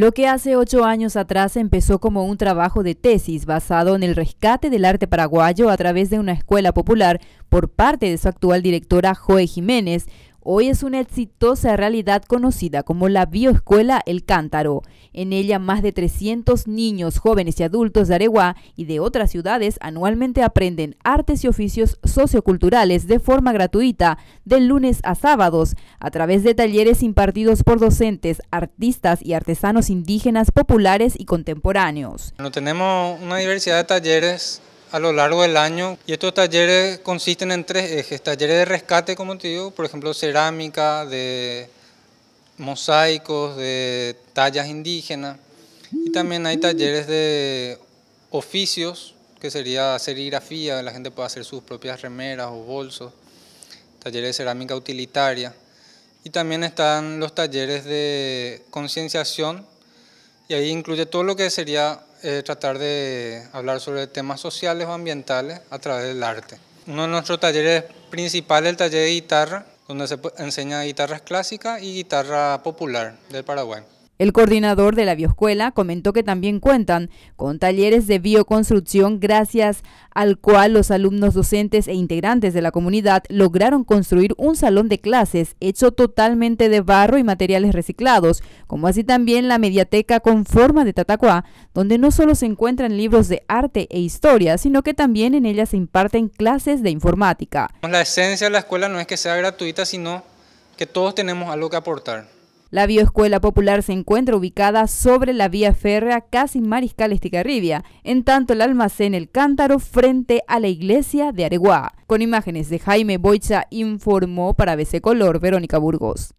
Lo que hace ocho años atrás empezó como un trabajo de tesis basado en el rescate del arte paraguayo a través de una escuela popular por parte de su actual directora Joe Jiménez, Hoy es una exitosa realidad conocida como la Bioescuela El Cántaro. En ella más de 300 niños, jóvenes y adultos de Areguá y de otras ciudades anualmente aprenden artes y oficios socioculturales de forma gratuita de lunes a sábados a través de talleres impartidos por docentes, artistas y artesanos indígenas populares y contemporáneos. tenemos una diversidad de talleres a lo largo del año. Y estos talleres consisten en tres ejes. Talleres de rescate, como te digo, por ejemplo, cerámica, de mosaicos, de tallas indígenas. Y también hay talleres de oficios, que sería serigrafía, la gente puede hacer sus propias remeras o bolsos. Talleres de cerámica utilitaria. Y también están los talleres de concienciación. Y ahí incluye todo lo que sería eh, tratar de hablar sobre temas sociales o ambientales a través del arte. Uno de nuestros talleres principales es el taller de guitarra, donde se enseña guitarras clásicas y guitarra popular del Paraguay. El coordinador de la bioescuela comentó que también cuentan con talleres de bioconstrucción gracias al cual los alumnos docentes e integrantes de la comunidad lograron construir un salón de clases hecho totalmente de barro y materiales reciclados, como así también la mediateca con forma de tatacuá, donde no solo se encuentran libros de arte e historia, sino que también en ella se imparten clases de informática. La esencia de la escuela no es que sea gratuita, sino que todos tenemos algo que aportar. La Bioescuela Popular se encuentra ubicada sobre la vía férrea casi Mariscal Estigarribia, en tanto el almacén El Cántaro frente a la iglesia de Areguá. Con imágenes de Jaime Boicha informó para BC Color Verónica Burgos.